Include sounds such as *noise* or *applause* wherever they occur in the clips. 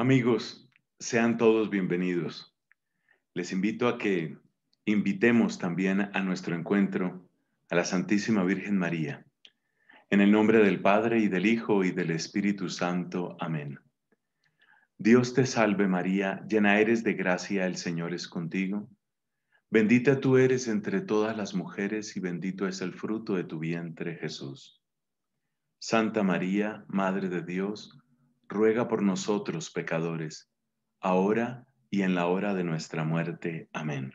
Amigos, sean todos bienvenidos. Les invito a que invitemos también a nuestro encuentro a la Santísima Virgen María. En el nombre del Padre y del Hijo y del Espíritu Santo. Amén. Dios te salve María, llena eres de gracia, el Señor es contigo. Bendita tú eres entre todas las mujeres y bendito es el fruto de tu vientre Jesús. Santa María, Madre de Dios, ruega por nosotros pecadores, ahora y en la hora de nuestra muerte. Amén.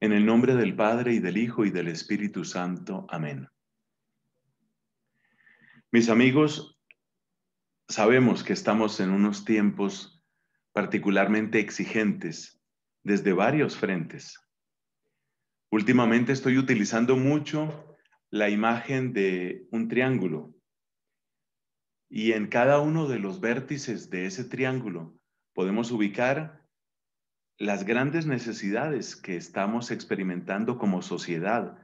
En el nombre del Padre y del Hijo y del Espíritu Santo. Amén. Mis amigos, sabemos que estamos en unos tiempos particularmente exigentes desde varios frentes. Últimamente estoy utilizando mucho la imagen de un triángulo y en cada uno de los vértices de ese triángulo podemos ubicar las grandes necesidades que estamos experimentando como sociedad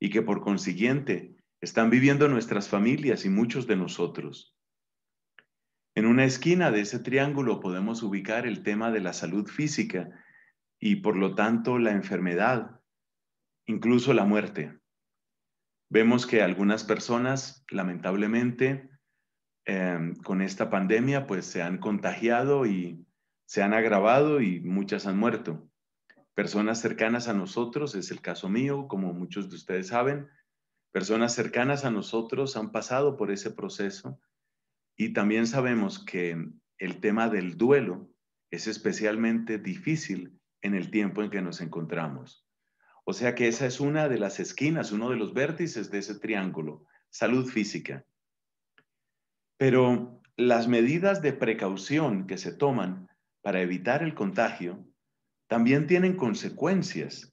y que por consiguiente están viviendo nuestras familias y muchos de nosotros. En una esquina de ese triángulo podemos ubicar el tema de la salud física y por lo tanto la enfermedad, incluso la muerte. Vemos que algunas personas lamentablemente Em, con esta pandemia pues se han contagiado y se han agravado y muchas han muerto. Personas cercanas a nosotros, es el caso mío, como muchos de ustedes saben, personas cercanas a nosotros han pasado por ese proceso y también sabemos que el tema del duelo es especialmente difícil en el tiempo en que nos encontramos. O sea que esa es una de las esquinas, uno de los vértices de ese triángulo, salud física. Pero las medidas de precaución que se toman para evitar el contagio también tienen consecuencias.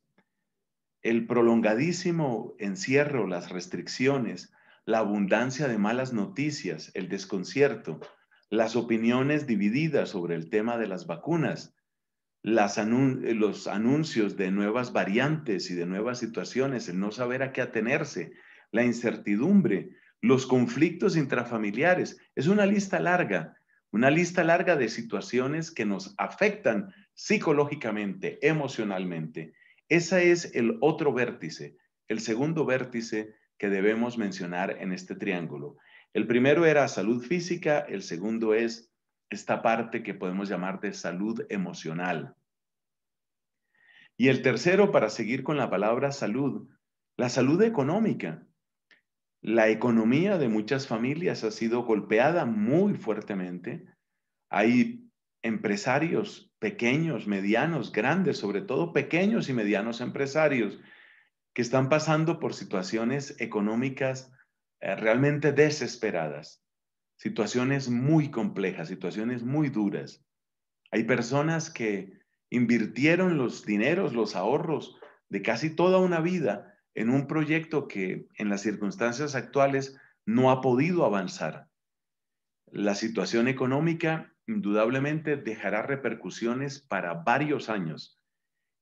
El prolongadísimo encierro, las restricciones, la abundancia de malas noticias, el desconcierto, las opiniones divididas sobre el tema de las vacunas, los anuncios de nuevas variantes y de nuevas situaciones, el no saber a qué atenerse, la incertidumbre, los conflictos intrafamiliares. Es una lista larga, una lista larga de situaciones que nos afectan psicológicamente, emocionalmente. Ese es el otro vértice, el segundo vértice que debemos mencionar en este triángulo. El primero era salud física, el segundo es esta parte que podemos llamar de salud emocional. Y el tercero, para seguir con la palabra salud, la salud económica. La economía de muchas familias ha sido golpeada muy fuertemente. Hay empresarios pequeños, medianos, grandes, sobre todo pequeños y medianos empresarios, que están pasando por situaciones económicas eh, realmente desesperadas, situaciones muy complejas, situaciones muy duras. Hay personas que invirtieron los dineros, los ahorros de casi toda una vida en un proyecto que en las circunstancias actuales no ha podido avanzar. La situación económica indudablemente dejará repercusiones para varios años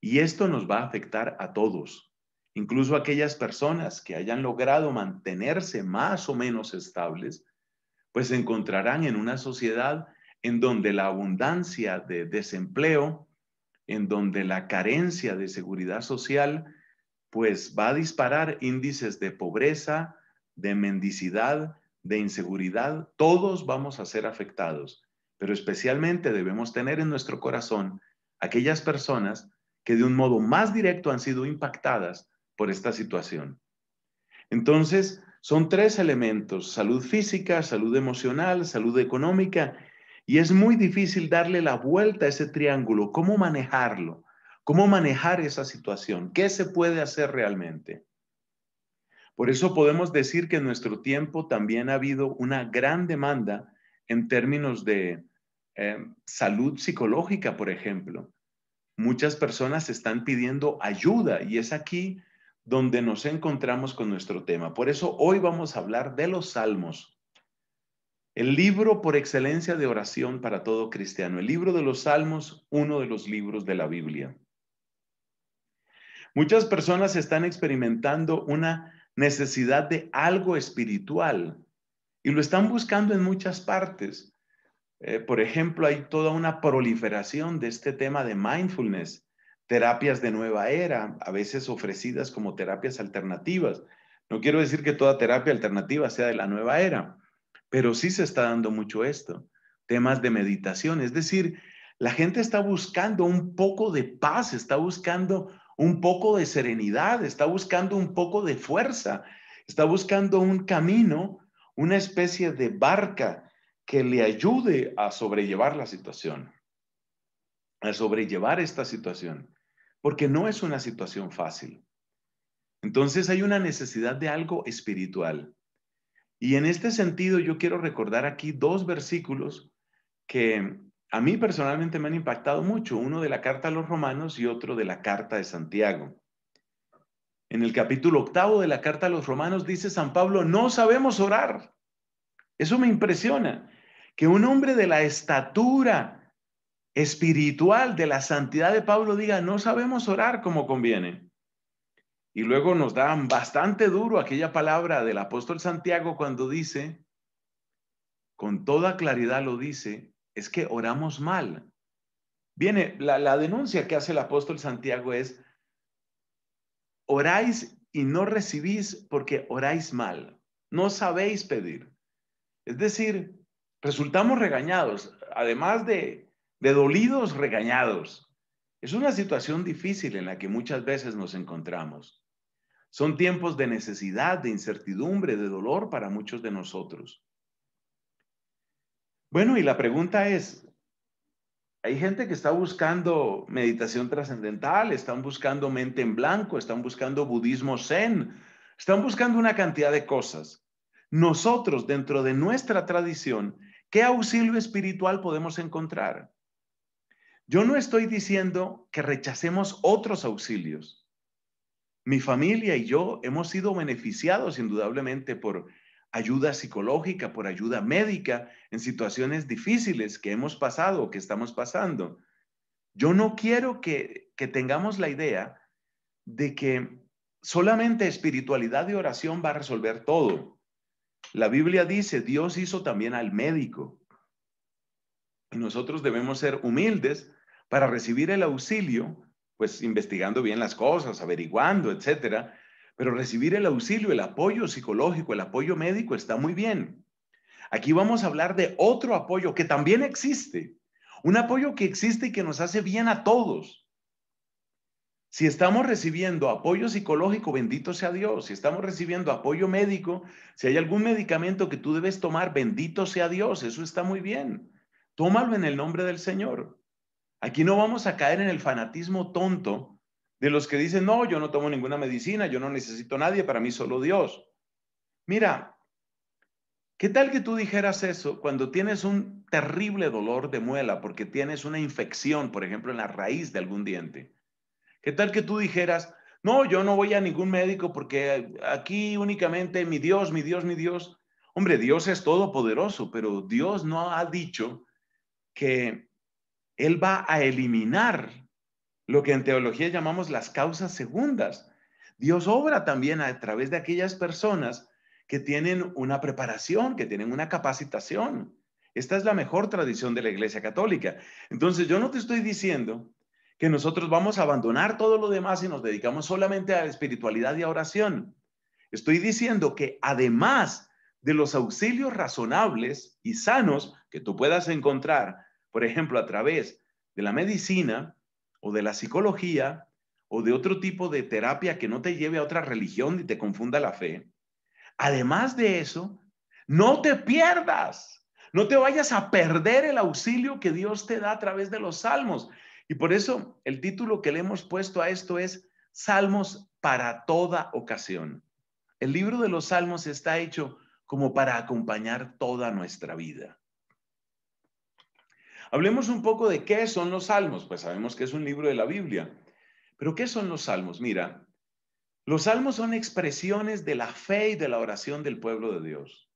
y esto nos va a afectar a todos, incluso aquellas personas que hayan logrado mantenerse más o menos estables, pues se encontrarán en una sociedad en donde la abundancia de desempleo, en donde la carencia de seguridad social, pues va a disparar índices de pobreza, de mendicidad, de inseguridad, todos vamos a ser afectados, pero especialmente debemos tener en nuestro corazón aquellas personas que de un modo más directo han sido impactadas por esta situación. Entonces, son tres elementos, salud física, salud emocional, salud económica, y es muy difícil darle la vuelta a ese triángulo, cómo manejarlo. ¿Cómo manejar esa situación? ¿Qué se puede hacer realmente? Por eso podemos decir que en nuestro tiempo también ha habido una gran demanda en términos de eh, salud psicológica, por ejemplo. Muchas personas están pidiendo ayuda y es aquí donde nos encontramos con nuestro tema. Por eso hoy vamos a hablar de los salmos. El libro por excelencia de oración para todo cristiano, el libro de los salmos, uno de los libros de la Biblia. Muchas personas están experimentando una necesidad de algo espiritual y lo están buscando en muchas partes. Eh, por ejemplo, hay toda una proliferación de este tema de mindfulness, terapias de nueva era, a veces ofrecidas como terapias alternativas. No quiero decir que toda terapia alternativa sea de la nueva era, pero sí se está dando mucho esto, temas de meditación, es decir, la gente está buscando un poco de paz, está buscando un poco de serenidad, está buscando un poco de fuerza, está buscando un camino, una especie de barca que le ayude a sobrellevar la situación, a sobrellevar esta situación, porque no es una situación fácil. Entonces hay una necesidad de algo espiritual. Y en este sentido yo quiero recordar aquí dos versículos que a mí personalmente me han impactado mucho, uno de la carta a los romanos y otro de la carta de Santiago. En el capítulo octavo de la carta a los romanos dice San Pablo, no sabemos orar. Eso me impresiona, que un hombre de la estatura espiritual, de la santidad de Pablo diga, no sabemos orar como conviene. Y luego nos dan bastante duro aquella palabra del apóstol Santiago cuando dice, con toda claridad lo dice, es que oramos mal. Viene, la, denuncia que hace el apóstol Santiago es, oráis y no recibís porque oráis mal, no sabéis pedir. Es decir, resultamos regañados, además de dolidos, regañados. Es una situación difícil en la que muchas veces nos encontramos. Son tiempos de necesidad, de incertidumbre, de dolor para muchos de nosotros. Bueno, y la pregunta es, hay gente que está buscando meditación trascendental, están buscando mente en blanco, están buscando budismo zen, están buscando una cantidad de cosas. Nosotros, dentro de nuestra tradición, ¿qué auxilio espiritual podemos encontrar? Yo no estoy diciendo que rechacemos otros auxilios. Mi familia y yo hemos sido beneficiados indudablemente por ayuda psicológica, por ayuda médica en situaciones difíciles que hemos pasado o que estamos pasando. Yo no quiero que, que tengamos la idea de que solamente espiritualidad y oración va a resolver todo. La Biblia dice, Dios hizo también al médico. Y nosotros debemos ser humildes para recibir el auxilio, pues investigando bien las cosas, averiguando, etcétera, pero recibir el auxilio, el apoyo psicológico, el apoyo médico está muy bien. Aquí vamos a hablar de otro apoyo que también existe. Un apoyo que existe y que nos hace bien a todos. Si estamos recibiendo apoyo psicológico, bendito sea Dios. Si estamos recibiendo apoyo médico, si hay algún medicamento que tú debes tomar, bendito sea Dios. Eso está muy bien. Tómalo en el nombre del Señor. Aquí no vamos a caer en el fanatismo tonto de los que dicen, no, yo no tomo ninguna medicina, yo no necesito nadie, para mí solo Dios. Mira, ¿qué tal que tú dijeras eso cuando tienes un terrible dolor de muela porque tienes una infección, por ejemplo, en la raíz de algún diente? ¿Qué tal que tú dijeras, no, yo no voy a ningún médico porque aquí únicamente mi Dios, mi Dios, mi Dios. Hombre, Dios es todopoderoso, pero Dios no ha dicho que Él va a eliminar lo que en teología llamamos las causas segundas. Dios obra también a través de aquellas personas que tienen una preparación, que tienen una capacitación. Esta es la mejor tradición de la Iglesia Católica. Entonces yo no te estoy diciendo que nosotros vamos a abandonar todo lo demás y nos dedicamos solamente a la espiritualidad y a oración. Estoy diciendo que además de los auxilios razonables y sanos que tú puedas encontrar, por ejemplo, a través de la medicina, o de la psicología o de otro tipo de terapia que no te lleve a otra religión y te confunda la fe. Además de eso, no te pierdas, no te vayas a perder el auxilio que Dios te da a través de los salmos. Y por eso el título que le hemos puesto a esto es Salmos para toda ocasión. El libro de los salmos está hecho como para acompañar toda nuestra vida. Hablemos un poco de qué son los salmos. Pues sabemos que es un libro de la Biblia. Pero ¿qué son los salmos? Mira, los salmos son expresiones de la fe y de la oración del pueblo de Dios.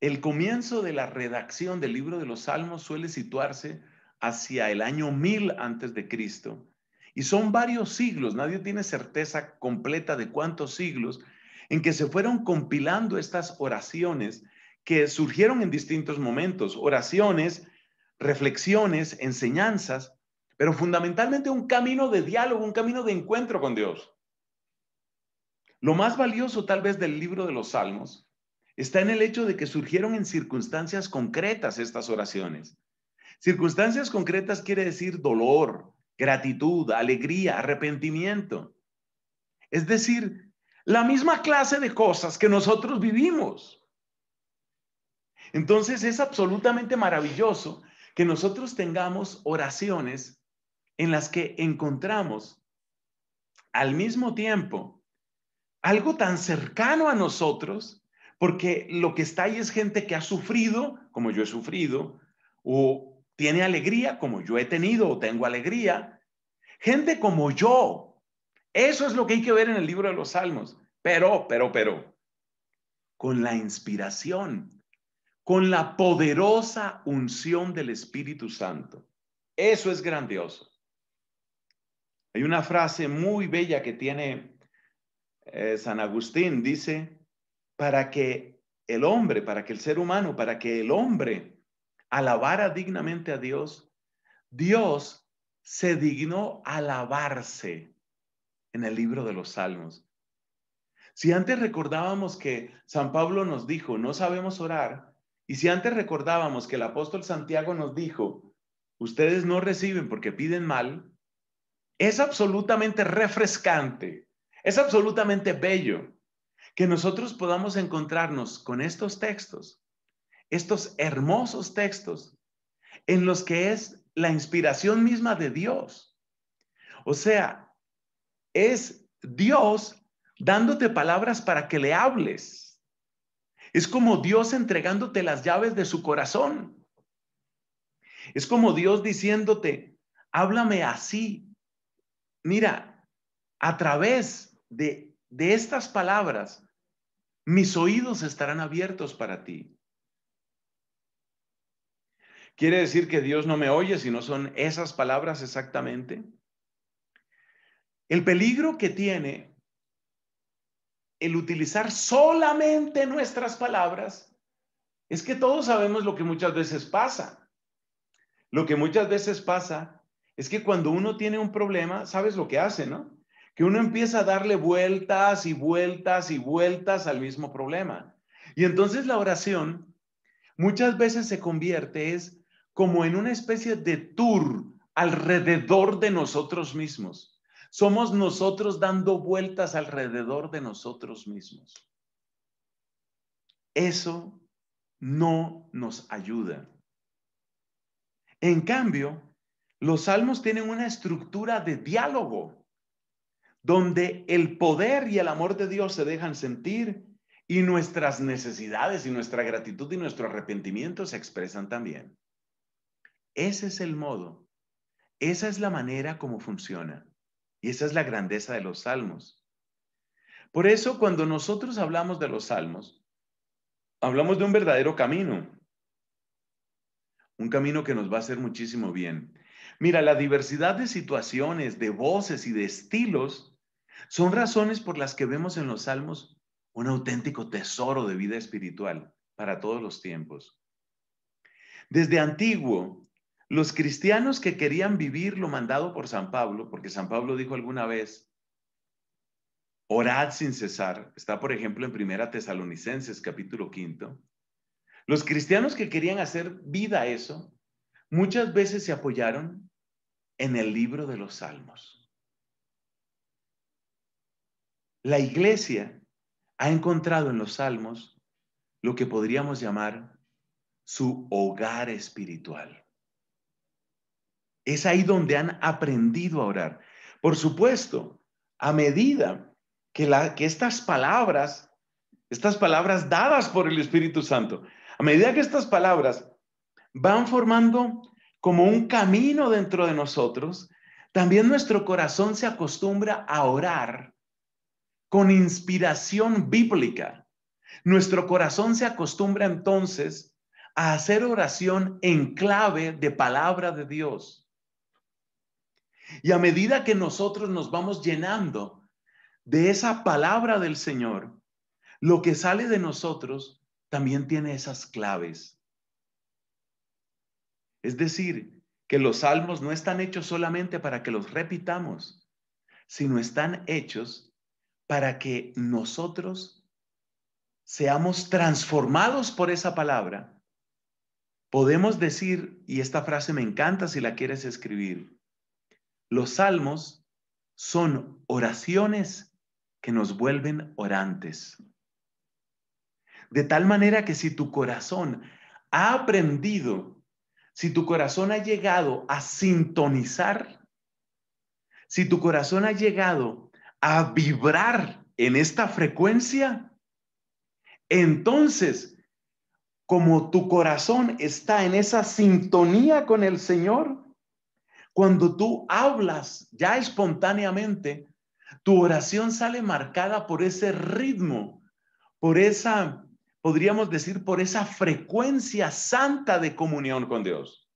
El comienzo de la redacción del libro de los salmos suele situarse hacia el año 1000 antes de Cristo. Y son varios siglos, nadie tiene certeza completa de cuántos siglos, en que se fueron compilando estas oraciones que surgieron en distintos momentos, oraciones, reflexiones, enseñanzas, pero fundamentalmente un camino de diálogo, un camino de encuentro con Dios. Lo más valioso tal vez del libro de los Salmos está en el hecho de que surgieron en circunstancias concretas estas oraciones. Circunstancias concretas quiere decir dolor, gratitud, alegría, arrepentimiento. Es decir, la misma clase de cosas que nosotros vivimos. Entonces es absolutamente maravilloso que nosotros tengamos oraciones en las que encontramos al mismo tiempo algo tan cercano a nosotros, porque lo que está ahí es gente que ha sufrido, como yo he sufrido, o tiene alegría, como yo he tenido o tengo alegría, gente como yo. Eso es lo que hay que ver en el libro de los Salmos. Pero, pero, pero, con la inspiración con la poderosa unción del Espíritu Santo. Eso es grandioso. Hay una frase muy bella que tiene eh, San Agustín, dice, para que el hombre, para que el ser humano, para que el hombre alabara dignamente a Dios, Dios se dignó alabarse en el libro de los Salmos. Si antes recordábamos que San Pablo nos dijo, no sabemos orar, y si antes recordábamos que el apóstol Santiago nos dijo, ustedes no reciben porque piden mal, es absolutamente refrescante, es absolutamente bello que nosotros podamos encontrarnos con estos textos, estos hermosos textos en los que es la inspiración misma de Dios. O sea, es Dios dándote palabras para que le hables. Es como Dios entregándote las llaves de su corazón. Es como Dios diciéndote, háblame así. Mira, a través de, estas palabras, mis oídos estarán abiertos para ti. ¿Quiere decir que Dios no me oye si no son esas palabras exactamente? El peligro que tiene el utilizar solamente nuestras palabras, es que todos sabemos lo que muchas veces pasa. Lo que muchas veces pasa es que cuando uno tiene un problema, sabes lo que hace, ¿no? Que uno empieza a darle vueltas y vueltas y vueltas al mismo problema. Y entonces la oración muchas veces se convierte es como en una especie de tour alrededor de nosotros mismos somos nosotros dando vueltas alrededor de nosotros mismos. Eso no nos ayuda. En cambio, los salmos tienen una estructura de diálogo, donde el poder y el amor de Dios se dejan sentir y nuestras necesidades y nuestra gratitud y nuestro arrepentimiento se expresan también. Ese es el modo, esa es la manera como funciona. Y esa es la grandeza de los salmos. Por eso cuando nosotros hablamos de los salmos, hablamos de un verdadero camino. Un camino que nos va a hacer muchísimo bien. Mira, la diversidad de situaciones, de voces y de estilos son razones por las que vemos en los salmos un auténtico tesoro de vida espiritual para todos los tiempos. Desde antiguo, los cristianos que querían vivir lo mandado por San Pablo, porque San Pablo dijo alguna vez, orad sin cesar, está por ejemplo en Primera Tesalonicenses capítulo quinto, los cristianos que querían hacer vida a eso, muchas veces se apoyaron en el libro de los salmos. La iglesia ha encontrado en los salmos lo que podríamos llamar su hogar espiritual. Es ahí donde han aprendido a orar. Por supuesto, a medida que, estas palabras, estas palabras dadas por el Espíritu Santo, a medida que estas palabras van formando como un camino dentro de nosotros, también nuestro corazón se acostumbra a orar con inspiración bíblica. Nuestro corazón se acostumbra entonces a hacer oración en clave de palabra de Dios. Y a medida que nosotros nos vamos llenando de esa palabra del Señor, lo que sale de nosotros también tiene esas claves. Es decir, que los salmos no están hechos solamente para que los repitamos, sino están hechos para que nosotros seamos transformados por esa palabra. Podemos decir, y esta frase me encanta si la quieres escribir, los salmos son oraciones que nos vuelven orantes. De tal manera que si tu corazón ha aprendido, si tu corazón ha llegado a sintonizar, si tu corazón ha llegado a vibrar en esta frecuencia, entonces, como tu corazón está en esa sintonía con el Señor, cuando tú hablas ya espontáneamente, tu oración sale marcada por ese ritmo, por esa, podríamos decir, por esa frecuencia santa de comunión con Dios.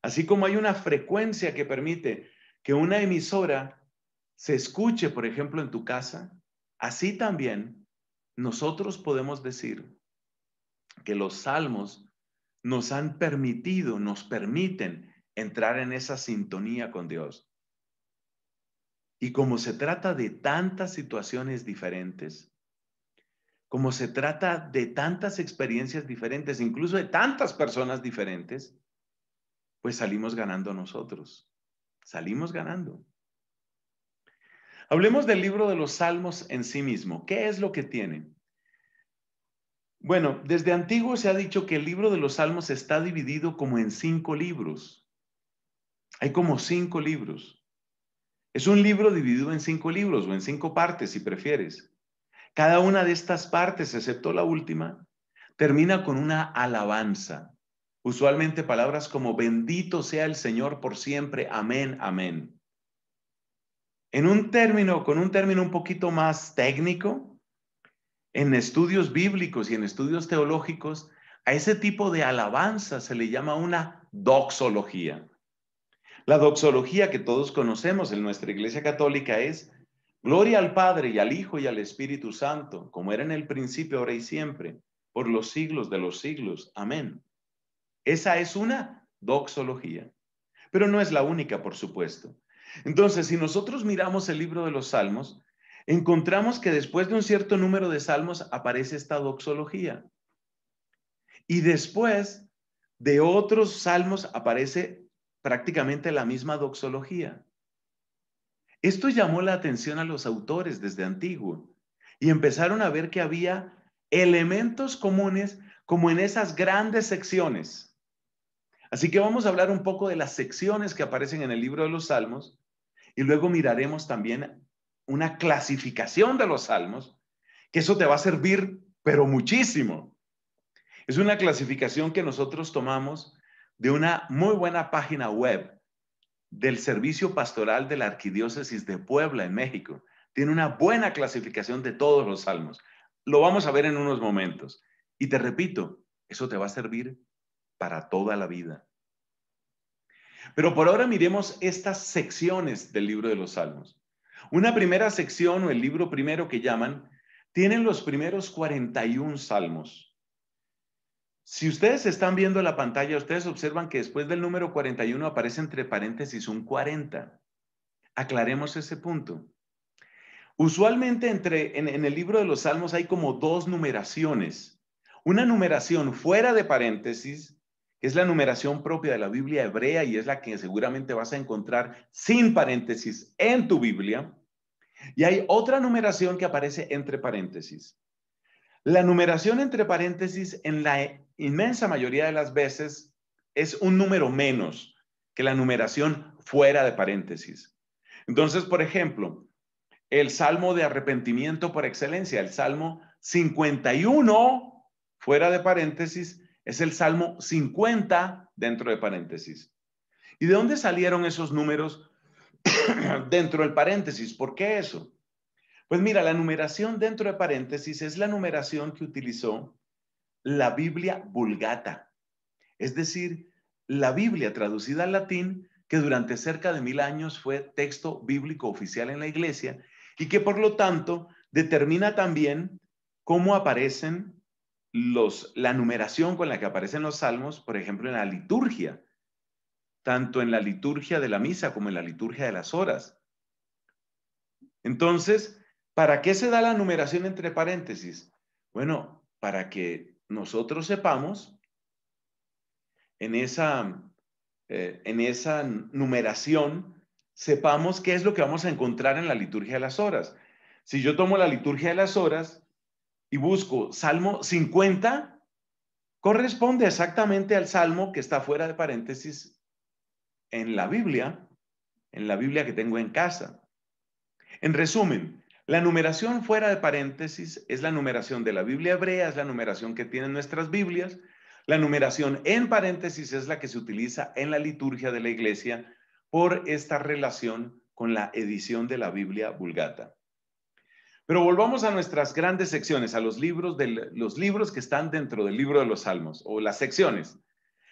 Así como hay una frecuencia que permite que una emisora se escuche, por ejemplo, en tu casa, así también nosotros podemos decir que los salmos nos han permitido, nos permiten entrar en esa sintonía con Dios. Y como se trata de tantas situaciones diferentes, como se trata de tantas experiencias diferentes, incluso de tantas personas diferentes, pues salimos ganando nosotros. Salimos ganando. Hablemos del libro de los Salmos en sí mismo. ¿Qué es lo que tiene? Bueno, desde antiguo se ha dicho que el libro de los Salmos está dividido como en cinco libros. Hay como cinco libros. Es un libro dividido en cinco libros o en cinco partes, si prefieres. Cada una de estas partes, excepto la última, termina con una alabanza. Usualmente palabras como bendito sea el Señor por siempre, amén, amén. En un término, con un término un poquito más técnico, en estudios bíblicos y en estudios teológicos, a ese tipo de alabanza se le llama una doxología. La doxología que todos conocemos en nuestra Iglesia Católica es Gloria al Padre y al Hijo y al Espíritu Santo, como era en el principio, ahora y siempre, por los siglos de los siglos. Amén. Esa es una doxología, pero no es la única, por supuesto. Entonces, si nosotros miramos el libro de los Salmos, encontramos que después de un cierto número de salmos aparece esta doxología. Y después de otros salmos aparece prácticamente la misma doxología. Esto llamó la atención a los autores desde antiguo y empezaron a ver que había elementos comunes como en esas grandes secciones. Así que vamos a hablar un poco de las secciones que aparecen en el libro de los Salmos y luego miraremos también una clasificación de los Salmos, que eso te va a servir, pero muchísimo. Es una clasificación que nosotros tomamos de una muy buena página web del Servicio Pastoral de la Arquidiócesis de Puebla en México. Tiene una buena clasificación de todos los salmos. Lo vamos a ver en unos momentos. Y te repito, eso te va a servir para toda la vida. Pero por ahora miremos estas secciones del libro de los salmos. Una primera sección o el libro primero que llaman, tienen los primeros 41 salmos. Si ustedes están viendo la pantalla, ustedes observan que después del número 41 aparece entre paréntesis un 40. Aclaremos ese punto. Usualmente entre, en, en el libro de los Salmos hay como dos numeraciones. Una numeración fuera de paréntesis, que es la numeración propia de la Biblia hebrea y es la que seguramente vas a encontrar sin paréntesis en tu Biblia. Y hay otra numeración que aparece entre paréntesis. La numeración entre paréntesis en la inmensa mayoría de las veces es un número menos que la numeración fuera de paréntesis. Entonces, por ejemplo, el salmo de arrepentimiento por excelencia, el salmo 51 fuera de paréntesis, es el salmo 50 dentro de paréntesis. ¿Y de dónde salieron esos números *coughs* dentro del paréntesis? ¿Por qué eso? Pues mira, la numeración dentro de paréntesis es la numeración que utilizó la Biblia Vulgata, es decir, la Biblia traducida al latín, que durante cerca de mil años fue texto bíblico oficial en la iglesia y que por lo tanto determina también cómo aparecen los, la numeración con la que aparecen los salmos, por ejemplo, en la liturgia, tanto en la liturgia de la misa como en la liturgia de las horas. Entonces, ¿para qué se da la numeración entre paréntesis? Bueno, para que nosotros sepamos, eh, en esa, numeración, sepamos qué es lo que vamos a encontrar en la liturgia de las horas. Si yo tomo la liturgia de las horas y busco Salmo 50, corresponde exactamente al Salmo que está fuera de paréntesis en la Biblia, en la Biblia que tengo en casa. En resumen, la numeración fuera de paréntesis es la numeración de la Biblia hebrea, es la numeración que tienen nuestras Biblias. La numeración en paréntesis es la que se utiliza en la liturgia de la iglesia por esta relación con la edición de la Biblia vulgata. Pero volvamos a nuestras grandes secciones, a los libros, de, los libros que están dentro del libro de los Salmos o las secciones.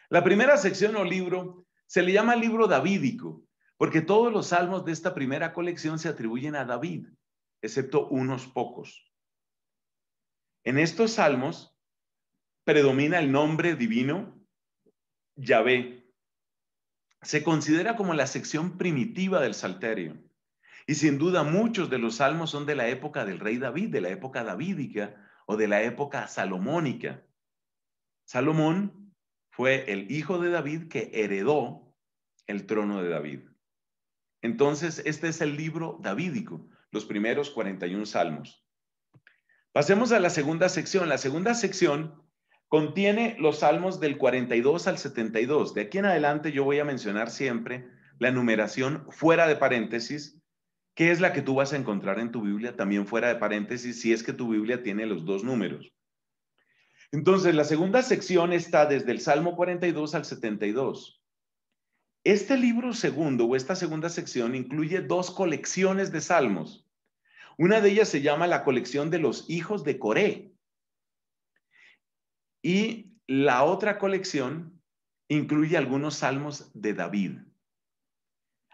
La primera sección o libro se le llama libro davídico, porque todos los salmos de esta primera colección se atribuyen a David excepto unos pocos. En estos salmos predomina el nombre divino Yahvé. Se considera como la sección primitiva del Salterio. Y sin duda muchos de los salmos son de la época del rey David, de la época davídica o de la época salomónica. Salomón fue el hijo de David que heredó el trono de David. Entonces, este es el libro davídico los primeros 41 salmos. Pasemos a la segunda sección. La segunda sección contiene los salmos del 42 al 72. De aquí en adelante yo voy a mencionar siempre la numeración fuera de paréntesis, que es la que tú vas a encontrar en tu Biblia, también fuera de paréntesis, si es que tu Biblia tiene los dos números. Entonces, la segunda sección está desde el Salmo 42 al 72. Este libro segundo o esta segunda sección incluye dos colecciones de salmos. Una de ellas se llama la colección de los hijos de Coré. Y la otra colección incluye algunos salmos de David.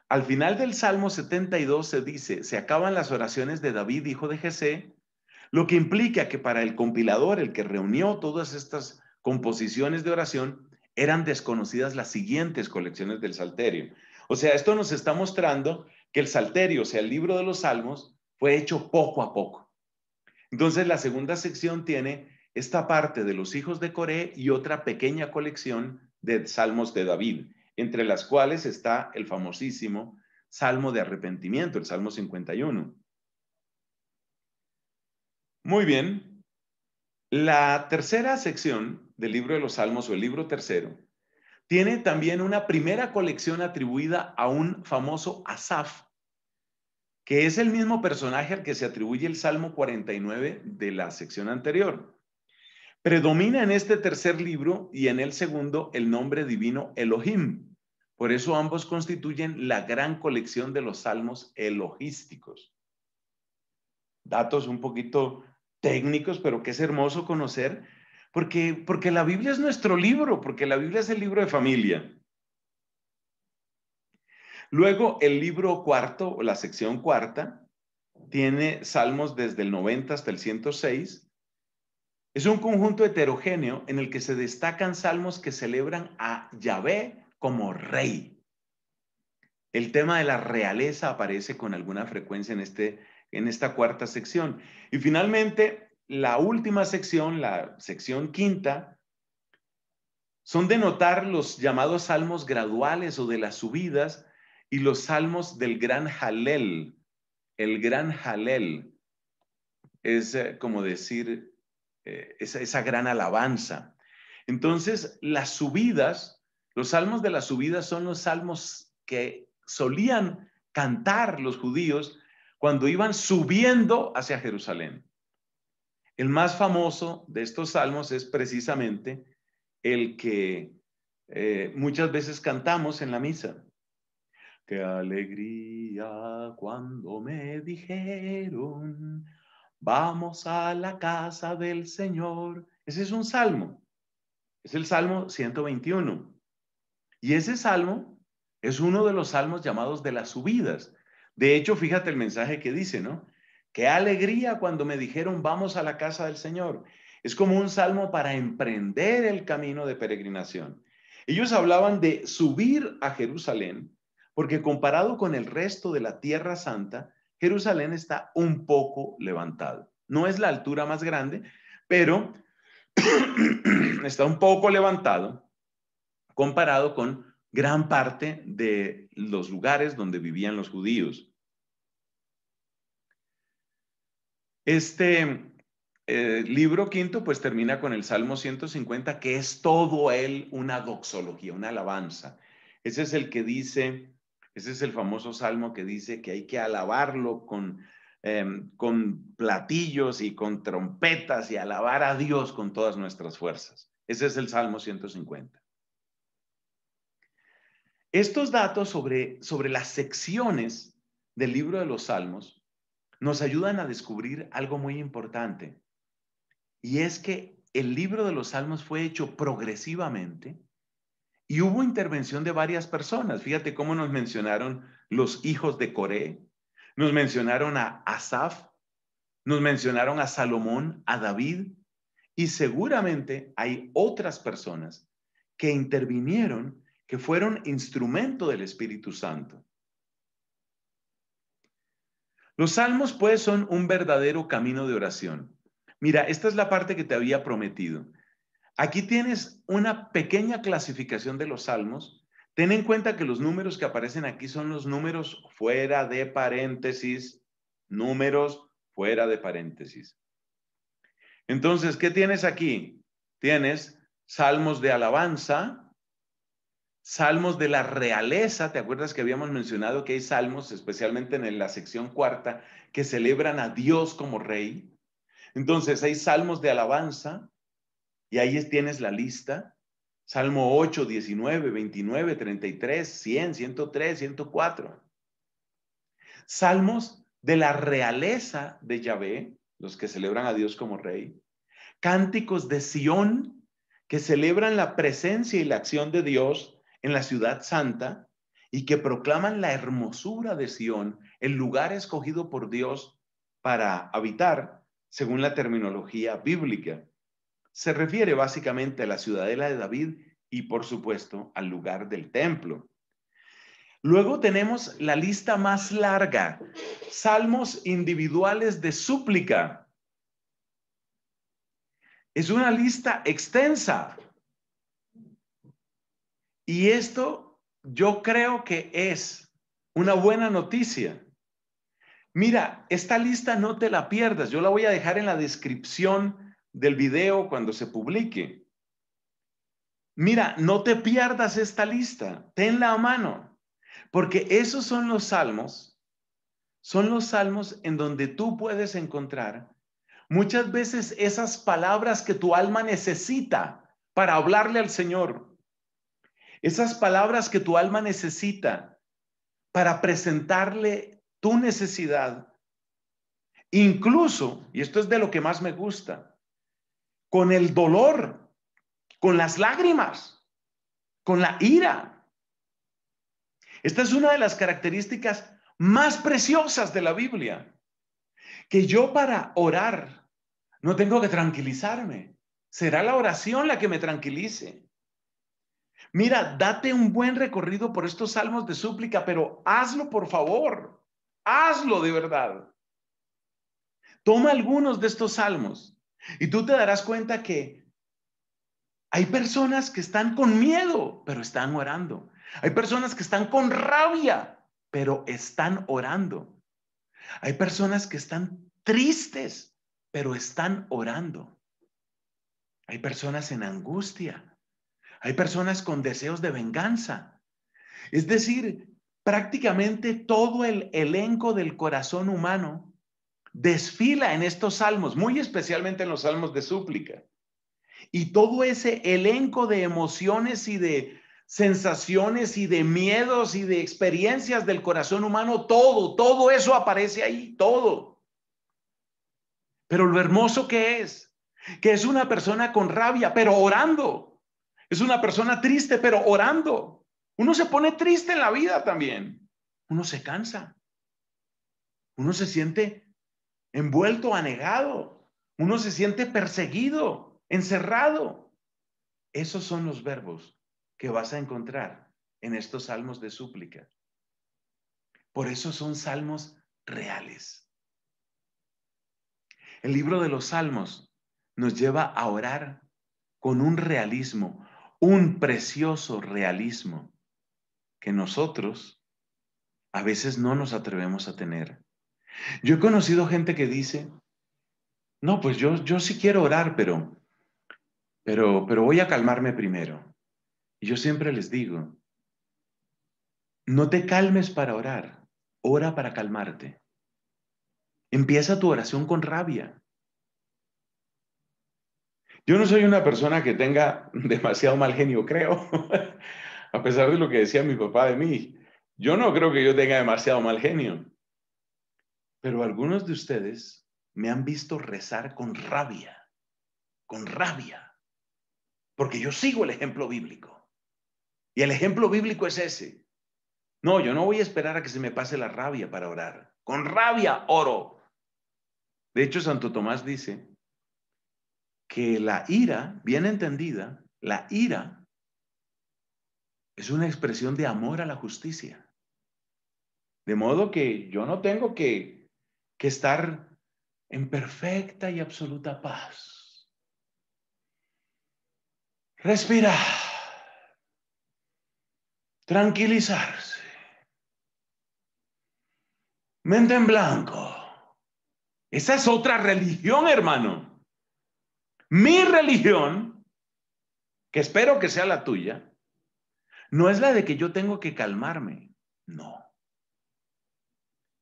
Al final del Salmo 72 se dice, se acaban las oraciones de David, hijo de Jesé, lo que implica que para el compilador, el que reunió todas estas composiciones de oración, eran desconocidas las siguientes colecciones del Salterio. O sea, esto nos está mostrando que el Salterio, o sea, el libro de los Salmos, fue hecho poco a poco. Entonces, la segunda sección tiene esta parte de los hijos de Coré y otra pequeña colección de salmos de David, entre las cuales está el famosísimo Salmo de Arrepentimiento, el Salmo 51. Muy bien. La tercera sección del libro de los Salmos o el libro tercero, tiene también una primera colección atribuida a un famoso Asaf, que es el mismo personaje al que se atribuye el Salmo 49 de la sección anterior. Predomina en este tercer libro y en el segundo el nombre divino Elohim. Por eso ambos constituyen la gran colección de los salmos elogísticos. Datos un poquito técnicos, pero que es hermoso conocer porque, la Biblia es nuestro libro, porque la Biblia es el libro de familia. Luego, el libro cuarto, o la sección cuarta, tiene salmos desde el 90 hasta el 106. Es un conjunto heterogéneo en el que se destacan salmos que celebran a Yahvé como rey. El tema de la realeza aparece con alguna frecuencia en, este, en esta cuarta sección. Y finalmente, la última sección, la sección quinta, son de notar los llamados salmos graduales o de las subidas y los salmos del gran Halel. El gran Halel es eh, como decir eh, esa gran alabanza. Entonces, las subidas, los salmos de las subidas son los salmos que solían cantar los judíos cuando iban subiendo hacia Jerusalén. El más famoso de estos salmos es precisamente el que eh, muchas veces cantamos en la misa. Qué alegría cuando me dijeron, vamos a la casa del Señor. Ese es un salmo, es el Salmo 121. Y ese salmo es uno de los salmos llamados de las subidas. De hecho, fíjate el mensaje que dice, ¿no? Qué alegría cuando me dijeron vamos a la casa del Señor. Es como un salmo para emprender el camino de peregrinación. Ellos hablaban de subir a Jerusalén, porque comparado con el resto de la Tierra Santa, Jerusalén está un poco levantado. No es la altura más grande, pero *clears throat* está un poco levantado comparado con gran parte de los lugares donde vivían los judíos. Este eh, libro quinto pues termina con el Salmo 150, que es todo él una doxología, una alabanza. Ese es el que dice, ese es el famoso salmo que dice que hay que alabarlo con, em, platillos y con trompetas y alabar a Dios con todas nuestras fuerzas. Ese es el Salmo 150. Estos datos sobre las secciones del libro de los Salmos nos ayudan a descubrir algo muy importante. Y es que el libro de los salmos fue hecho progresivamente y hubo intervención de varias personas. Fíjate cómo nos mencionaron los hijos de Coré, nos mencionaron a Asaf, nos mencionaron a Salomón, a David, y seguramente hay otras personas que intervinieron, que fueron instrumento del Espíritu Santo. Los salmos, pues, son un verdadero camino de oración. Mira, esta es la parte que te había prometido. Aquí tienes una pequeña clasificación de los salmos. Ten en cuenta que los números que aparecen aquí son los números fuera de paréntesis, números fuera de paréntesis. Entonces, ¿qué tienes aquí? Tienes salmos de alabanza, salmos de la realeza. ¿Te acuerdas que habíamos mencionado que hay salmos, especialmente en la sección cuarta, que celebran a Dios como rey? Entonces, hay salmos de alabanza y ahí tienes la lista. Salmo 8, 19, 29, 33, 100, 103, 104. Salmos de la realeza de Yahvé, los que celebran a Dios como rey. Cánticos de Sión, que celebran la presencia y la acción de Dios en la ciudad santa y que proclaman la hermosura de Sión, el lugar escogido por Dios para habitar, según la terminología bíblica. Se refiere básicamente a la ciudadela de David y por supuesto al lugar del templo. Luego tenemos la lista más larga, salmos individuales de súplica. Es una lista extensa, y esto yo creo que es una buena noticia. Mira, esta lista no te la pierdas. Yo la voy a dejar en la descripción del video cuando se publique. Mira, no te pierdas esta lista. Tenla a mano. Porque esos son los salmos. Son los salmos en donde tú puedes encontrar muchas veces esas palabras que tu alma necesita para hablarle al Señor. Esas palabras que tu alma necesita para presentarle tu necesidad. Incluso, y esto es de lo que más me gusta, con el dolor, con las lágrimas, con la ira. Esta es una de las características más preciosas de la Biblia, que yo para orar no tengo que tranquilizarme. Será la oración la que me tranquilice. Mira, date un buen recorrido por estos salmos de súplica, pero hazlo por favor. Hazlo de verdad. Toma algunos de estos salmos y tú te darás cuenta que hay personas que están con miedo, pero están orando. Hay personas que están con rabia, pero están orando. Hay personas que están tristes, pero están orando. Hay personas en angustia, hay personas con deseos de venganza. Es decir, prácticamente todo el elenco del corazón humano desfila en estos salmos, muy especialmente en los salmos de súplica. Y todo ese elenco de emociones y de sensaciones y de miedos y de experiencias del corazón humano, todo, todo eso aparece ahí, todo. Pero lo hermoso que es, que es una persona con rabia, pero orando. Es una persona triste, pero orando. Uno se pone triste en la vida también. Uno se cansa. Uno se siente envuelto, anegado. Uno se siente perseguido, encerrado. Esos son los verbos que vas a encontrar en estos salmos de súplica. Por eso son salmos reales. El libro de los salmos nos lleva a orar con un realismo, un precioso realismo que nosotros a veces no nos atrevemos a tener. Yo he conocido gente que dice, no, pues yo, yo sí quiero orar, pero, pero, pero voy a calmarme primero. Y yo siempre les digo, no te calmes para orar, ora para calmarte. Empieza tu oración con rabia. Yo no soy una persona que tenga *laughs* demasiado mal genio, creo, *laughs* a pesar de lo que decía mi papá de mí. Yo no creo que yo tenga demasiado mal genio. Pero algunos de ustedes me han visto rezar con rabia, con rabia, porque yo sigo el ejemplo bíblico. Y el ejemplo bíblico es ese. No, yo no voy a esperar a que se me pase la rabia para orar. Con rabia oro. De hecho, Santo Tomás dice que la ira, bien entendida, la ira es una expresión de amor a la justicia. De modo que yo no tengo que, estar en perfecta y absoluta paz. Respira. Tranquilizarse. Mente en blanco. Esa es otra religión, hermano. Mi religión, que espero que sea la tuya, no es la de que yo tengo que calmarme, no.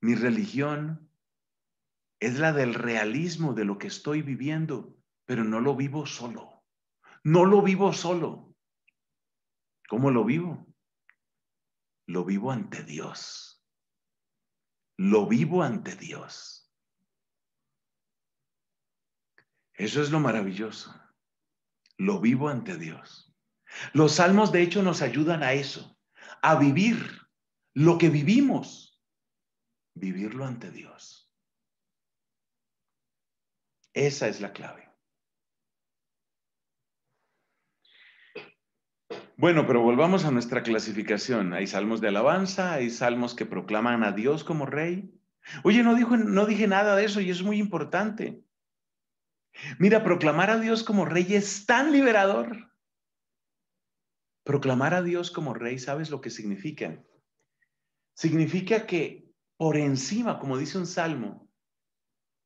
Mi religión es la del realismo de lo que estoy viviendo, pero no lo vivo solo. No lo vivo solo. ¿Cómo lo vivo? Lo vivo ante Dios. Lo vivo ante Dios. Eso es lo maravilloso. Lo vivo ante Dios. Los salmos, de hecho, nos ayudan a eso, a vivir lo que vivimos, vivirlo ante Dios. Esa es la clave. Bueno, pero volvamos a nuestra clasificación. Hay salmos de alabanza, hay salmos que proclaman a Dios como rey. Oye, no, no dije nada de eso y es muy importante. Mira, proclamar a Dios como rey es tan liberador. Proclamar a Dios como rey, ¿sabes lo que significa? Significa que por encima, como dice un salmo,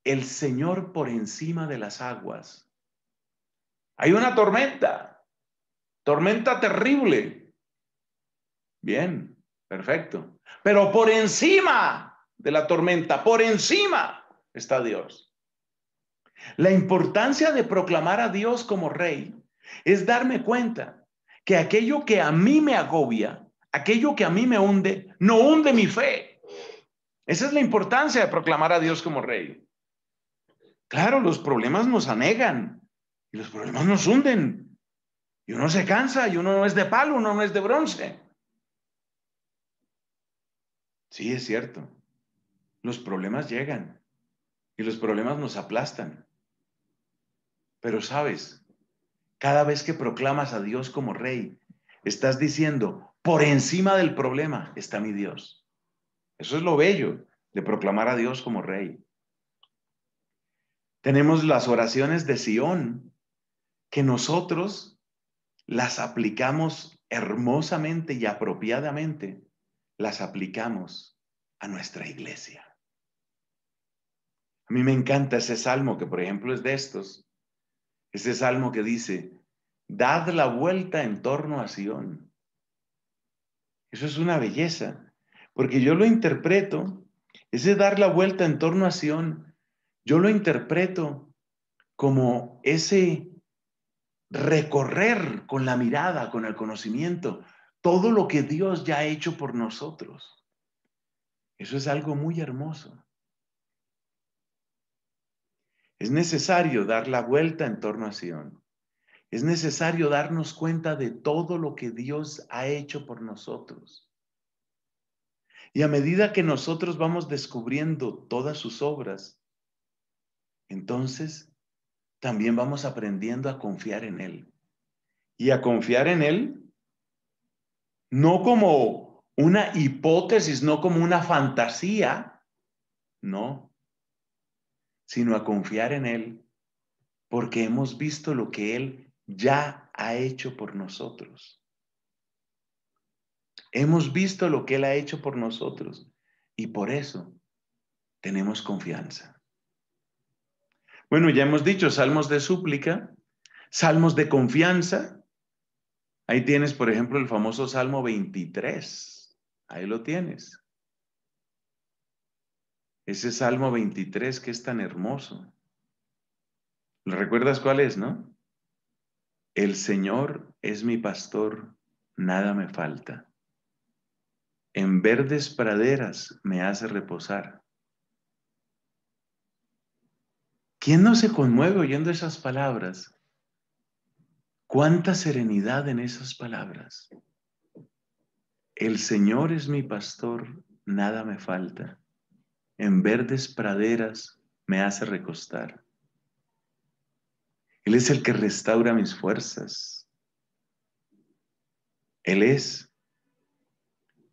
el Señor por encima de las aguas. Hay una tormenta, tormenta terrible. Bien, perfecto. Pero por encima de la tormenta, por encima está Dios. La importancia de proclamar a Dios como rey es darme cuenta que aquello que a mí me agobia, aquello que a mí me hunde, no hunde mi fe. Esa es la importancia de proclamar a Dios como rey. Claro, los problemas nos anegan y los problemas nos hunden. Y uno se cansa y uno no es de palo, uno no es de bronce. Sí, es cierto. Los problemas llegan y los problemas nos aplastan. Pero sabes, cada vez que proclamas a Dios como rey, estás diciendo, por encima del problema está mi Dios. Eso es lo bello de proclamar a Dios como rey. Tenemos las oraciones de Sión, que nosotros las aplicamos hermosamente y apropiadamente, las aplicamos a nuestra iglesia. A mí me encanta ese salmo que, por ejemplo, es de estos, ese salmo que dice, dad la vuelta en torno a Sión. Eso es una belleza, porque yo lo interpreto, ese dar la vuelta en torno a Sión, yo lo interpreto como ese recorrer con la mirada, con el conocimiento, todo lo que Dios ya ha hecho por nosotros. Eso es algo muy hermoso. Es necesario dar la vuelta en torno a Sion. Es necesario darnos cuenta de todo lo que Dios ha hecho por nosotros. Y a medida que nosotros vamos descubriendo todas sus obras, entonces también vamos aprendiendo a confiar en Él. Y a confiar en Él no como una hipótesis, no como una fantasía, no, sino a confiar en Él, porque hemos visto lo que Él ya ha hecho por nosotros. Hemos visto lo que Él ha hecho por nosotros y por eso tenemos confianza. Bueno, ya hemos dicho salmos de súplica, salmos de confianza. Ahí tienes, por ejemplo, el famoso Salmo 23. Ahí lo tienes. Ese Salmo 23 que es tan hermoso. ¿Lo recuerdas cuál es, no? El Señor es mi pastor, nada me falta. En verdes praderas me hace reposar. ¿Quién no se conmueve oyendo esas palabras? ¿Cuánta serenidad en esas palabras? El Señor es mi pastor, nada me falta en verdes praderas me hace recostar. Él es el que restaura mis fuerzas. Él es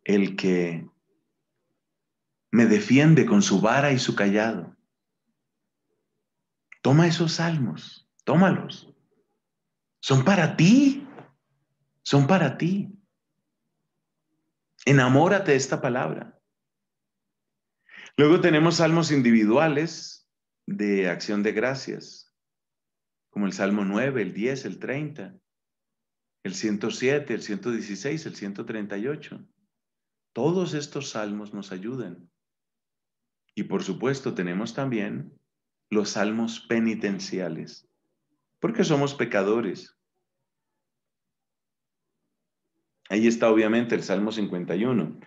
el que me defiende con su vara y su callado. Toma esos salmos, tómalos. Son para ti, son para ti. Enamórate de esta palabra. Luego tenemos salmos individuales de acción de gracias, como el Salmo 9, el 10, el 30, el 107, el 116, el 138. Todos estos salmos nos ayudan. Y por supuesto tenemos también los salmos penitenciales, porque somos pecadores. Ahí está obviamente el Salmo 51.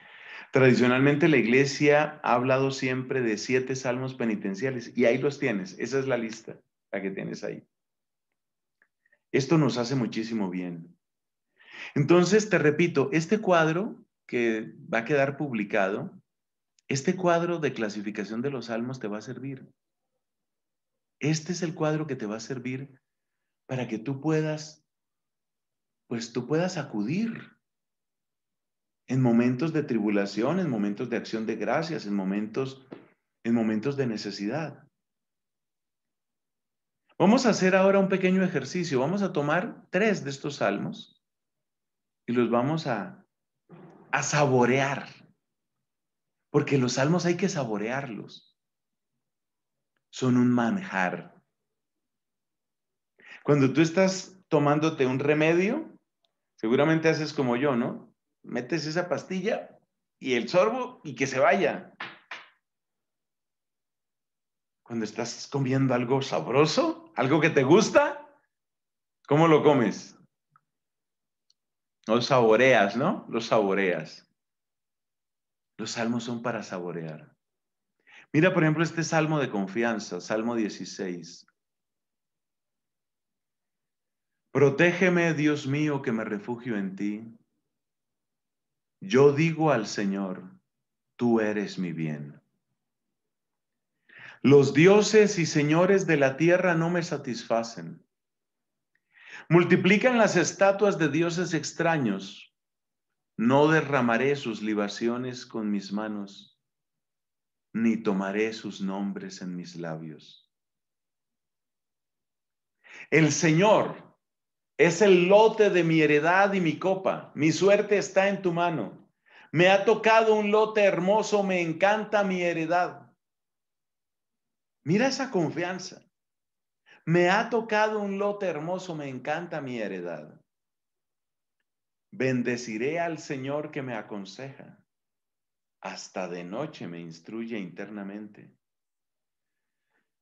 Tradicionalmente la iglesia ha hablado siempre de siete salmos penitenciales y ahí los tienes. Esa es la lista, la que tienes ahí. Esto nos hace muchísimo bien. Entonces, te repito, este cuadro que va a quedar publicado, este cuadro de clasificación de los salmos te va a servir. Este es el cuadro que te va a servir para que tú puedas, pues tú puedas acudir en momentos de tribulación, en momentos de acción de gracias, en momentos, en momentos de necesidad. Vamos a hacer ahora un pequeño ejercicio. Vamos a tomar tres de estos salmos y los vamos a, a saborear. Porque los salmos hay que saborearlos. Son un manjar. Cuando tú estás tomándote un remedio, seguramente haces como yo, ¿no? metes esa pastilla y el sorbo y que se vaya. Cuando estás comiendo algo sabroso, algo que te gusta, ¿cómo lo comes? Lo saboreas, ¿no? Lo saboreas. Los salmos son para saborear. Mira, por ejemplo, este salmo de confianza, Salmo 16. Protégeme, Dios mío, que me refugio en ti. Yo digo al Señor, tú eres mi bien. Los dioses y señores de la tierra no me satisfacen. Multiplican las estatuas de dioses extraños. No derramaré sus libaciones con mis manos, ni tomaré sus nombres en mis labios. El Señor, es el lote de mi heredad y mi copa. Mi suerte está en tu mano. Me ha tocado un lote hermoso, me encanta mi heredad. Mira esa confianza. Me ha tocado un lote hermoso, me encanta mi heredad. Bendeciré al Señor que me aconseja. Hasta de noche me instruye internamente.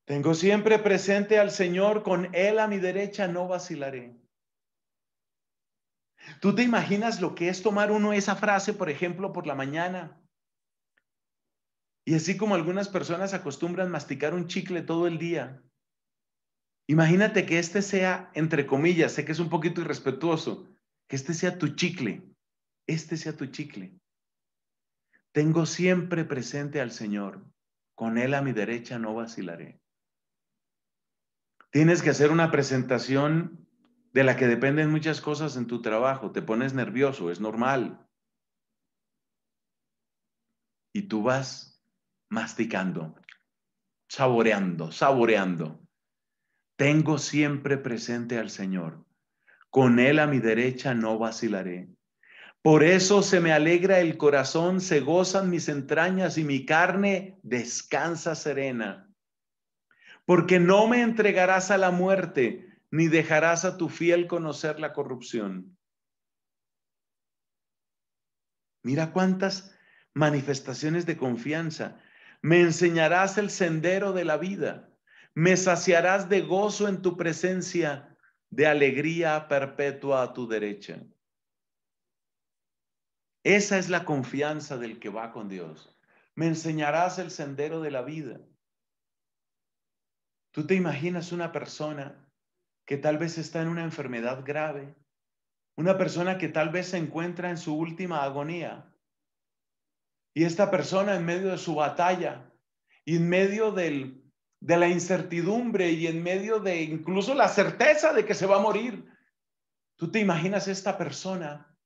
Tengo siempre presente al Señor, con Él a mi derecha no vacilaré. ¿Tú te imaginas lo que es tomar uno esa frase, por ejemplo, por la mañana? Y así como algunas personas acostumbran masticar un chicle todo el día, imagínate que este sea, entre comillas, sé que es un poquito irrespetuoso, que este sea tu chicle, este sea tu chicle. Tengo siempre presente al Señor, con Él a mi derecha no vacilaré. Tienes que hacer una presentación de la que dependen muchas cosas en tu trabajo, te pones nervioso, es normal. Y tú vas masticando, saboreando, saboreando. Tengo siempre presente al Señor. Con Él a mi derecha no vacilaré. Por eso se me alegra el corazón, se gozan mis entrañas y mi carne descansa serena. Porque no me entregarás a la muerte ni dejarás a tu fiel conocer la corrupción. Mira cuántas manifestaciones de confianza. Me enseñarás el sendero de la vida. Me saciarás de gozo en tu presencia, de alegría perpetua a tu derecha. Esa es la confianza del que va con Dios. Me enseñarás el sendero de la vida. Tú te imaginas una persona que tal vez está en una enfermedad grave, una persona que tal vez se encuentra en su última agonía. Y esta persona en medio de su batalla, y en medio de la incertidumbre y en medio de incluso la certeza de que se va a morir, tú te imaginas esta persona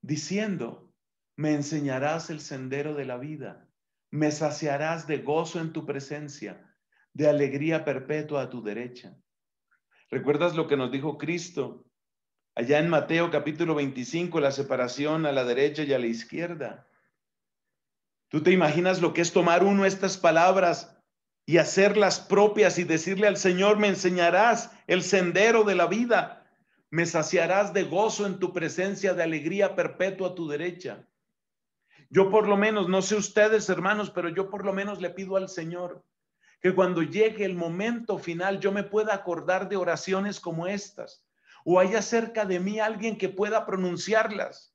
diciendo, me enseñarás el sendero de la vida, me saciarás de gozo en tu presencia, de alegría perpetua a tu derecha. ¿Recuerdas lo que nos dijo Cristo allá en Mateo capítulo 25, la separación a la derecha y a la izquierda? ¿Tú te imaginas lo que es tomar uno estas palabras y hacerlas propias y decirle al Señor, me enseñarás el sendero de la vida, me saciarás de gozo en tu presencia, de alegría perpetua a tu derecha? Yo por lo menos, no sé ustedes hermanos, pero yo por lo menos le pido al Señor que cuando llegue el momento final yo me pueda acordar de oraciones como estas, o haya cerca de mí alguien que pueda pronunciarlas.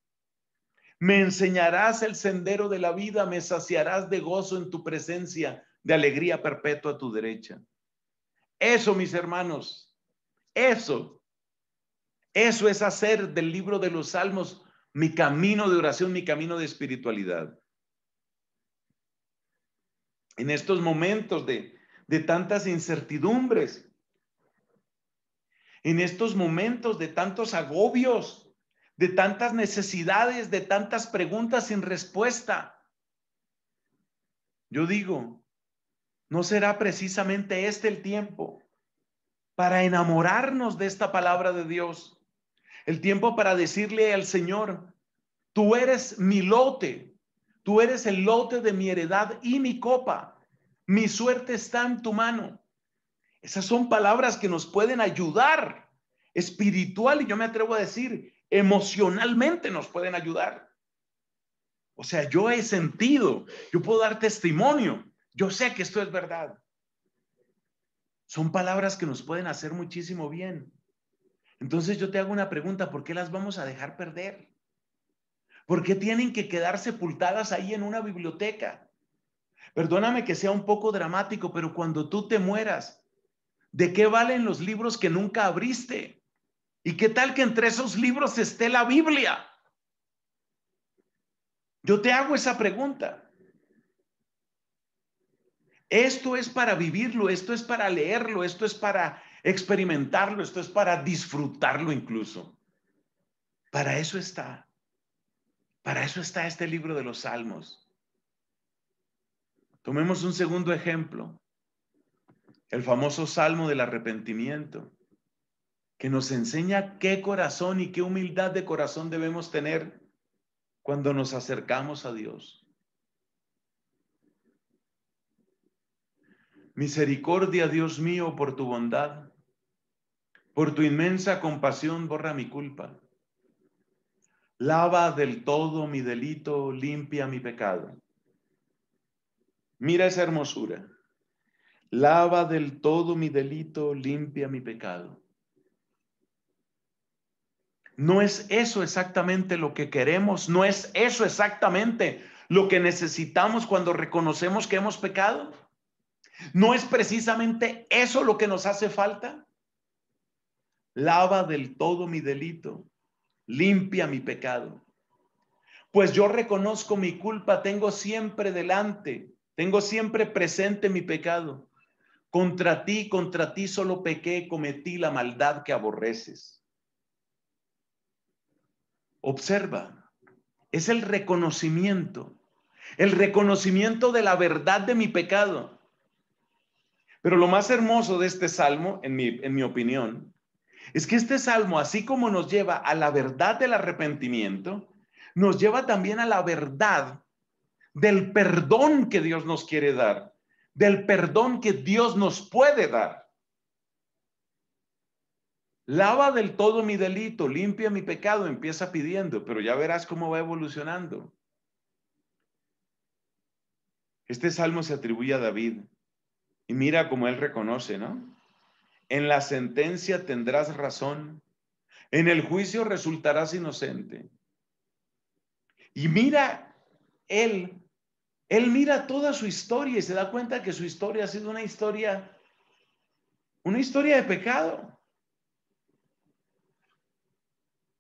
Me enseñarás el sendero de la vida, me saciarás de gozo en tu presencia, de alegría perpetua a tu derecha. Eso, mis hermanos, eso, eso es hacer del libro de los salmos mi camino de oración, mi camino de espiritualidad. En estos momentos de, de tantas incertidumbres, en estos momentos de tantos agobios, de tantas necesidades, de tantas preguntas sin respuesta. Yo digo, ¿no será precisamente este el tiempo para enamorarnos de esta palabra de Dios? El tiempo para decirle al Señor, tú eres mi lote, tú eres el lote de mi heredad y mi copa. Mi suerte está en tu mano. Esas son palabras que nos pueden ayudar espiritual y yo me atrevo a decir, emocionalmente nos pueden ayudar. O sea, yo he sentido, yo puedo dar testimonio, yo sé que esto es verdad. Son palabras que nos pueden hacer muchísimo bien. Entonces yo te hago una pregunta, ¿por qué las vamos a dejar perder? ¿Por qué tienen que quedar sepultadas ahí en una biblioteca? Perdóname que sea un poco dramático, pero cuando tú te mueras, ¿de qué valen los libros que nunca abriste? ¿Y qué tal que entre esos libros esté la Biblia? Yo te hago esa pregunta. Esto es para vivirlo, esto es para leerlo, esto es para experimentarlo, esto es para disfrutarlo incluso. Para eso está. Para eso está este libro de los Salmos. Tomemos un segundo ejemplo, el famoso Salmo del Arrepentimiento, que nos enseña qué corazón y qué humildad de corazón debemos tener cuando nos acercamos a Dios. Misericordia, Dios mío, por tu bondad, por tu inmensa compasión, borra mi culpa. Lava del todo mi delito, limpia mi pecado. Mira esa hermosura. Lava del todo mi delito, limpia mi pecado. No es eso exactamente lo que queremos, no es eso exactamente lo que necesitamos cuando reconocemos que hemos pecado. No es precisamente eso lo que nos hace falta. Lava del todo mi delito, limpia mi pecado. Pues yo reconozco mi culpa, tengo siempre delante tengo siempre presente mi pecado. Contra ti, contra ti solo pequé, cometí la maldad que aborreces. Observa, es el reconocimiento, el reconocimiento de la verdad de mi pecado. Pero lo más hermoso de este salmo, en mi, en mi opinión, es que este salmo, así como nos lleva a la verdad del arrepentimiento, nos lleva también a la verdad del perdón que Dios nos quiere dar, del perdón que Dios nos puede dar. Lava del todo mi delito, limpia mi pecado, empieza pidiendo, pero ya verás cómo va evolucionando. Este salmo se atribuye a David y mira cómo él reconoce, ¿no? En la sentencia tendrás razón, en el juicio resultarás inocente. Y mira él él mira toda su historia y se da cuenta que su historia ha sido una historia, una historia de pecado.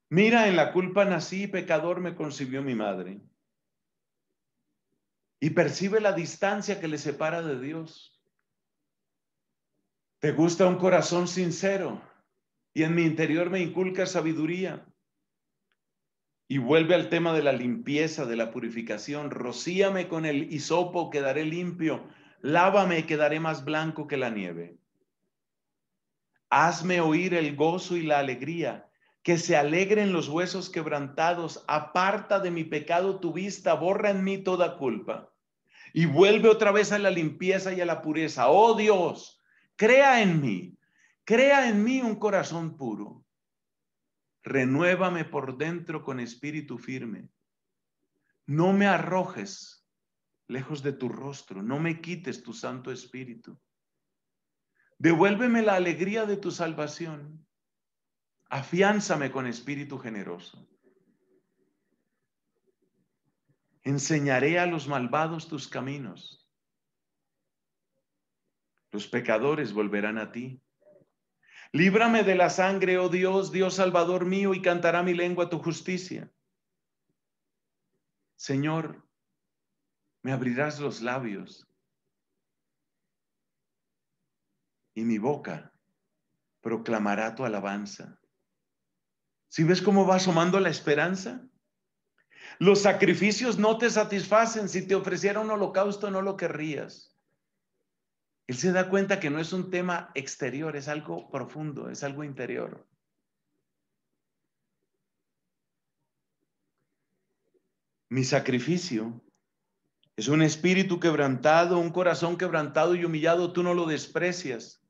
Mira, en la culpa nací, pecador me concibió mi madre. Y percibe la distancia que le separa de Dios. Te gusta un corazón sincero y en mi interior me inculca sabiduría. Y vuelve al tema de la limpieza, de la purificación. Rocíame con el hisopo, quedaré limpio. Lávame, quedaré más blanco que la nieve. Hazme oír el gozo y la alegría, que se alegren los huesos quebrantados. Aparta de mi pecado tu vista, borra en mí toda culpa. Y vuelve otra vez a la limpieza y a la pureza. Oh Dios, crea en mí, crea en mí un corazón puro renuévame por dentro con espíritu firme. No me arrojes lejos de tu rostro, no me quites tu Santo Espíritu. Devuélveme la alegría de tu salvación. Afiánzame con espíritu generoso. Enseñaré a los malvados tus caminos. Los pecadores volverán a ti Líbrame de la sangre, oh Dios, Dios salvador mío, y cantará mi lengua tu justicia. Señor, me abrirás los labios y mi boca proclamará tu alabanza. Si ves cómo va asomando la esperanza? Los sacrificios no te satisfacen. Si te ofreciera un holocausto, no lo querrías. Él se da cuenta que no es un tema exterior, es algo profundo, es algo interior. Mi sacrificio es un espíritu quebrantado, un corazón quebrantado y humillado, tú no lo desprecias.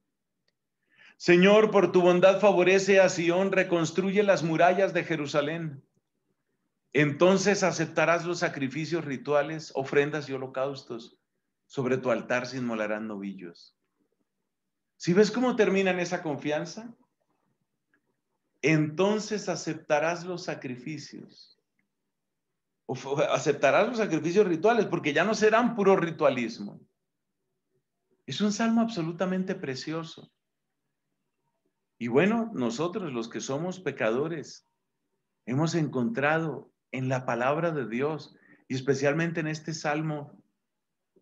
Señor, por tu bondad favorece a Sión, reconstruye las murallas de Jerusalén. Entonces aceptarás los sacrificios rituales, ofrendas y holocaustos sobre tu altar se inmolarán novillos. Si ves cómo terminan esa confianza, entonces aceptarás los sacrificios. O aceptarás los sacrificios rituales, porque ya no serán puro ritualismo. Es un salmo absolutamente precioso. Y bueno, nosotros los que somos pecadores, hemos encontrado en la palabra de Dios, y especialmente en este salmo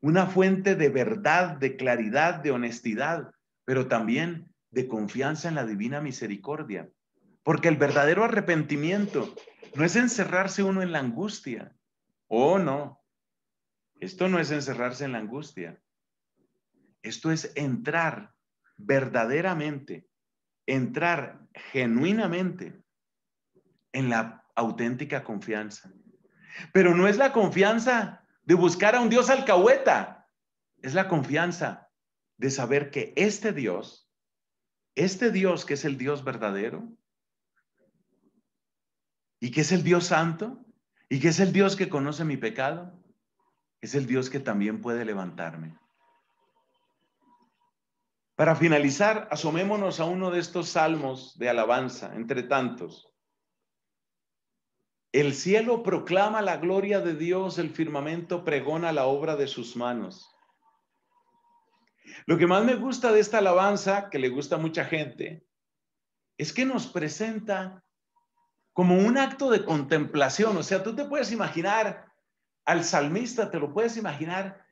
una fuente de verdad, de claridad, de honestidad, pero también de confianza en la divina misericordia. Porque el verdadero arrepentimiento no es encerrarse uno en la angustia. Oh, no. Esto no es encerrarse en la angustia. Esto es entrar verdaderamente, entrar genuinamente en la auténtica confianza. Pero no es la confianza de buscar a un Dios alcahueta, es la confianza de saber que este Dios, este Dios que es el Dios verdadero y que es el Dios santo y que es el Dios que conoce mi pecado, es el Dios que también puede levantarme. Para finalizar, asomémonos a uno de estos salmos de alabanza, entre tantos. El cielo proclama la gloria de Dios, el firmamento pregona la obra de sus manos. Lo que más me gusta de esta alabanza, que le gusta a mucha gente, es que nos presenta como un acto de contemplación. O sea, tú te puedes imaginar al salmista, te lo puedes imaginar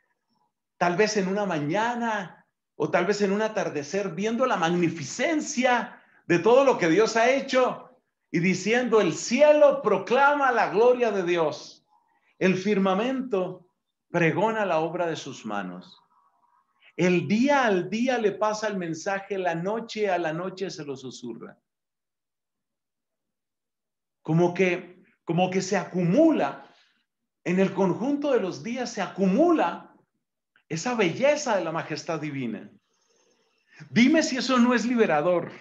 tal vez en una mañana o tal vez en un atardecer, viendo la magnificencia de todo lo que Dios ha hecho y diciendo, el cielo proclama la gloria de Dios, el firmamento pregona la obra de sus manos. El día al día le pasa el mensaje, la noche a la noche se lo susurra. Como que, como que se acumula, en el conjunto de los días se acumula esa belleza de la majestad divina. Dime si eso no es liberador.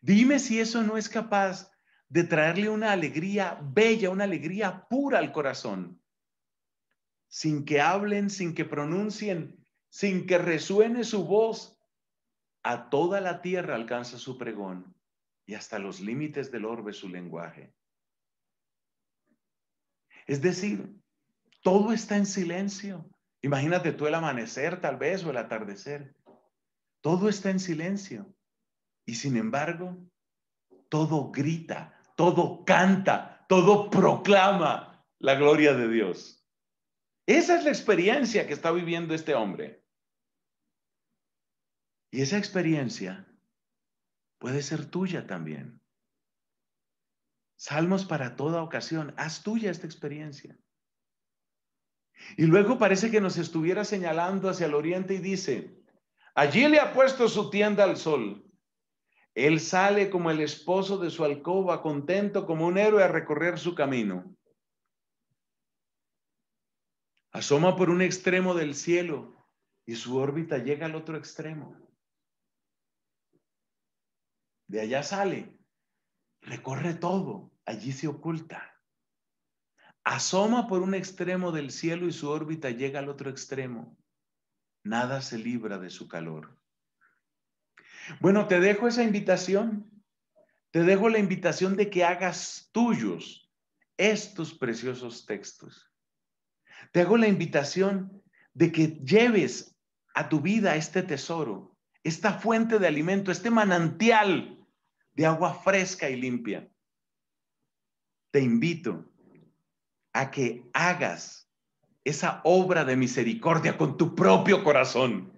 Dime si eso no es capaz de traerle una alegría bella, una alegría pura al corazón, sin que hablen, sin que pronuncien, sin que resuene su voz. A toda la tierra alcanza su pregón y hasta los límites del orbe su lenguaje. Es decir, todo está en silencio. Imagínate tú el amanecer tal vez o el atardecer. Todo está en silencio. Y sin embargo, todo grita, todo canta, todo proclama la gloria de Dios. Esa es la experiencia que está viviendo este hombre. Y esa experiencia puede ser tuya también. Salmos para toda ocasión. Haz tuya esta experiencia. Y luego parece que nos estuviera señalando hacia el oriente y dice, allí le ha puesto su tienda al sol él sale como el esposo de su alcoba, contento como un héroe a recorrer su camino. Asoma por un extremo del cielo y su órbita llega al otro extremo. De allá sale, recorre todo, allí se oculta. Asoma por un extremo del cielo y su órbita llega al otro extremo. Nada se libra de su calor. Bueno, te dejo esa invitación. Te dejo la invitación de que hagas tuyos estos preciosos textos. Te hago la invitación de que lleves a tu vida este tesoro, esta fuente de alimento, este manantial de agua fresca y limpia. Te invito a que hagas esa obra de misericordia con tu propio corazón.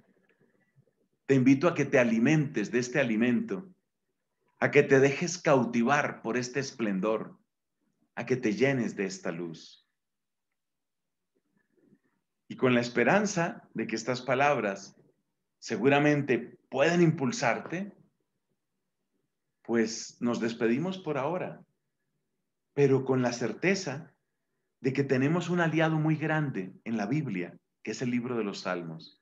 Te invito a que te alimentes de este alimento, a que te dejes cautivar por este esplendor, a que te llenes de esta luz. Y con la esperanza de que estas palabras seguramente pueden impulsarte, pues nos despedimos por ahora, pero con la certeza de que tenemos un aliado muy grande en la Biblia, que es el libro de los Salmos.